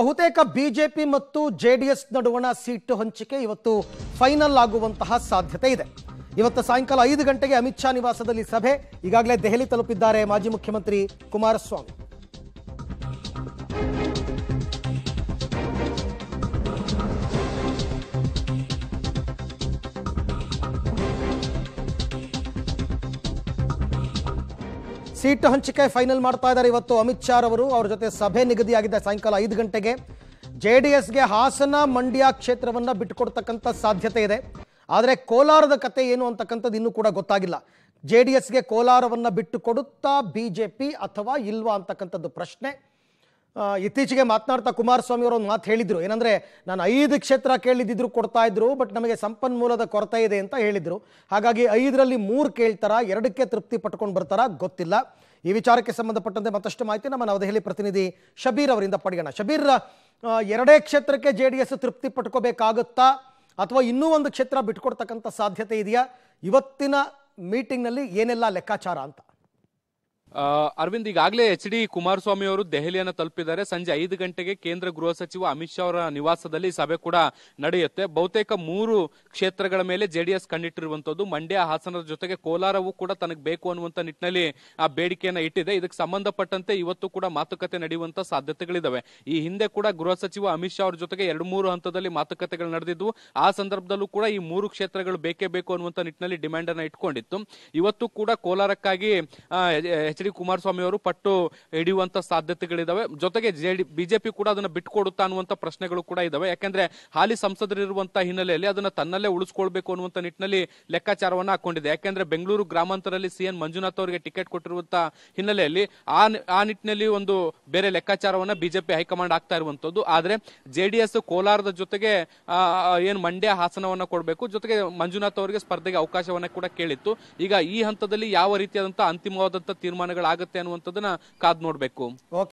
ಬಹುತೇಕ ಬಿಜೆಪಿ ಮತ್ತು ಜೆಡಿಎಸ್ ನಡುವಣ ಸೀಟು ಹಂಚಿಕೆ ಇವತ್ತು ಫೈನಲ್ ಆಗುವಂತಹ ಸಾಧ್ಯತೆ ಇದೆ ಇವತ್ತು ಸಾಯಂಕಾಲ ಐದು ಗಂಟೆಗೆ ಅಮಿತ್ ಶಾ ನಿವಾಸದಲ್ಲಿ ಸಭೆ ಈಗಾಗಲೇ ದೆಹಲಿ ತಲುಪಿದ್ದಾರೆ ಮಾಜಿ ಮುಖ್ಯಮಂತ್ರಿ ಕುಮಾರಸ್ವಾಮಿ ಸೀಟು ಹಂಚಿಕೆ ಫೈನಲ್ ಮಾಡ್ತಾ ಇದ್ದಾರೆ ಇವತ್ತು ಅಮಿತ್ ಶಾ ಅವರು ಅವರ ಜೊತೆ ಸಭೆ ನಿಗದಿಯಾಗಿದೆ ಸಾಯಂಕಾಲ ಐದು ಗಂಟೆಗೆ ಜೆ ಡಿ ಎಸ್ಗೆ ಹಾಸನ ಮಂಡ್ಯ ಕ್ಷೇತ್ರವನ್ನು ಬಿಟ್ಟುಕೊಡ್ತಕ್ಕಂಥ ಸಾಧ್ಯತೆ ಇದೆ ಆದರೆ ಕೋಲಾರದ ಕತೆ ಏನು ಅಂತಕ್ಕಂಥದ್ದು ಇನ್ನೂ ಕೂಡ ಗೊತ್ತಾಗಿಲ್ಲ ಜೆ ಡಿ ಎಸ್ಗೆ ಕೋಲಾರವನ್ನು ಬಿಟ್ಟು ಕೊಡುತ್ತಾ ಬಿ ಜೆ ಪಿ ಅಥವಾ ಇಲ್ವಾ ಅಂತಕ್ಕಂಥದ್ದು ಪ್ರಶ್ನೆ ಇತ್ತೀಚೆಗೆ ಮಾತನಾಡ್ತಾ ಕುಮಾರಸ್ವಾಮಿ ಅವರು ಒಂದು ಮಾತು ಹೇಳಿದರು ಏನಂದರೆ ನಾನು ಐದು ಕ್ಷೇತ್ರ ಕೇಳಿದ್ದಿದ್ರು ಕೊಡ್ತಾ ಇದ್ರು ಬಟ್ ನಮಗೆ ಸಂಪನ್ಮೂಲದ ಕೊರತೆ ಇದೆ ಅಂತ ಹೇಳಿದರು ಹಾಗಾಗಿ ಐದರಲ್ಲಿ ಮೂರು ಕೇಳ್ತಾರಾ ಎರಡಕ್ಕೆ ತೃಪ್ತಿ ಪಟ್ಕೊಂಡು ಬರ್ತಾರಾ ಗೊತ್ತಿಲ್ಲ ಈ ವಿಚಾರಕ್ಕೆ ಸಂಬಂಧಪಟ್ಟಂತೆ ಮತ್ತಷ್ಟು ಮಾಹಿತಿ ನಮ್ಮ ನವದೆಹಲಿ ಪ್ರತಿನಿಧಿ ಶಬೀರ್ ಅವರಿಂದ ಪಡೆಯೋಣ ಶಬೀರ್ ಎರಡೇ ಕ್ಷೇತ್ರಕ್ಕೆ ಜೆ ಡಿ ಎಸ್ ತೃಪ್ತಿ ಪಟ್ಕೋಬೇಕಾಗುತ್ತಾ ಅಥವಾ ಇನ್ನೂ ಒಂದು ಕ್ಷೇತ್ರ ಬಿಟ್ಕೊಡ್ತಕ್ಕಂಥ ಸಾಧ್ಯತೆ ಇದೆಯಾ ಇವತ್ತಿನ ಮೀಟಿಂಗ್ನಲ್ಲಿ ಏನೆಲ್ಲ ಲೆಕ್ಕಾಚಾರ ಅಂತ ಅರವಿಂದ್ ಈಗಾಗಲೇ ಎಚ್ ಡಿ ಕುಮಾರಸ್ವಾಮಿ ಅವರು ದೆಹಲಿಯನ್ನು ತಲುಪಿದ್ದಾರೆ ಸಂಜೆ ಐದು ಗಂಟೆಗೆ ಕೇಂದ್ರ ಗೃಹ ಸಚಿವ ಅಮಿತ್ ಶಾ ಅವರ ನಿವಾಸದಲ್ಲಿ ಸಭೆ ಕೂಡ ನಡೆಯುತ್ತೆ ಬಹುತೇಕ ಮೂರು ಕ್ಷೇತ್ರಗಳ ಮೇಲೆ ಜೆಡಿಎಸ್ ಕಂಡಿಟ್ಟಿರುವಂತದ್ದು ಮಂಡ್ಯ ಹಾಸನದ ಜೊತೆಗೆ ಕೋಲಾರವೂ ಕೂಡ ತನಗೆ ಬೇಕು ಅನ್ನುವಂತ ನಿಟ್ಟಿನಲ್ಲಿ ಆ ಬೇಡಿಕೆಯನ್ನ ಇಟ್ಟಿದೆ ಇದಕ್ಕೆ ಸಂಬಂಧಪಟ್ಟಂತೆ ಇವತ್ತು ಕೂಡ ಮಾತುಕತೆ ನಡೆಯುವಂತ ಸಾಧ್ಯತೆಗಳಿದಾವೆ ಈ ಹಿಂದೆ ಕೂಡ ಗೃಹ ಸಚಿವ ಅಮಿತ್ ಶಾ ಅವರ ಜೊತೆಗೆ ಎರಡು ಮೂರು ಹಂತದಲ್ಲಿ ಮಾತುಕತೆಗಳು ನಡೆದಿದ್ವು ಆ ಸಂದರ್ಭದಲ್ಲೂ ಕೂಡ ಈ ಮೂರು ಕ್ಷೇತ್ರಗಳು ಬೇಕೇ ಬೇಕು ಅನ್ನುವಂತ ನಿಟ್ಟಿನಲ್ಲಿ ಡಿಮ್ಯಾಂಡ್ ಅನ್ನ ಇಟ್ಕೊಂಡಿತ್ತು ಇವತ್ತು ಕೂಡ ಕೋಲಾರಕ್ಕಾಗಿ ಎಚ್ ಡಿ ಕುಮಾರಸ್ವಾಮಿ ಅವರು ಪಟ್ಟು ಹಿಡಿಯುವಂತ ಸಾಧ್ಯತೆಗಳಿದಾವೆ ಜೊತೆಗೆ ಬಿಜೆಪಿ ಕೂಡ ಅದನ್ನ ಬಿಟ್ಕೊಡುತ್ತಾ ಅನ್ನುವಂತ ಪ್ರಶ್ನೆಗಳು ಕೂಡ ಇದಾವೆ ಯಾಕೆಂದ್ರೆ ಹಾಲಿ ಸಂಸದರಿರುವಂತಹ ಹಿನ್ನೆಲೆಯಲ್ಲಿ ಅದನ್ನ ತನ್ನಲ್ಲೇ ಉಳಿಸ್ಕೊಳ್ಬೇಕು ಅನ್ನುವಂತ ನಿಟ್ಟಿನಲ್ಲಿ ಲೆಕ್ಕಾಚಾರವನ್ನ ಹಾಕೊಂಡಿದೆ ಯಾಕೆಂದ್ರೆ ಬೆಂಗಳೂರು ಸಿ ಎನ್ ಮಂಜುನಾಥ್ ಅವರಿಗೆ ಟಿಕೆಟ್ ಕೊಟ್ಟಿರುವಂತ ಹಿನ್ನೆಲೆಯಲ್ಲಿ ಆ ನಿಟ್ಟಿನಲ್ಲಿ ಒಂದು ಬೇರೆ ಲೆಕ್ಕಾಚಾರವನ್ನ ಬಿಜೆಪಿ ಹೈಕಮಾಂಡ್ ಆಗ್ತಾ ಇರುವಂತದ್ದು ಆದ್ರೆ ಜೆಡಿಎಸ್ ಕೋಲಾರದ ಜೊತೆಗೆ ಏನು ಮಂಡ್ಯ ಹಾಸನವನ್ನ ಕೊಡಬೇಕು ಜೊತೆಗೆ ಮಂಜುನಾಥ್ ಅವರಿಗೆ ಸ್ಪರ್ಧೆಗೆ ಅವಕಾಶವನ್ನ ಕೂಡ ಕೇಳಿತ್ತು ಈಗ ಈ ಹಂತದಲ್ಲಿ ಯಾವ ರೀತಿಯಾದಂತಹ ಅಂತಿಮವಾದಂತಹ ತೀರ್ಮಾನ ಆಗತ್ತೆ ಅನ್ನುವಂಥದ್ದನ್ನ ಕಾದ್ ನೋಡ್ಬೇಕು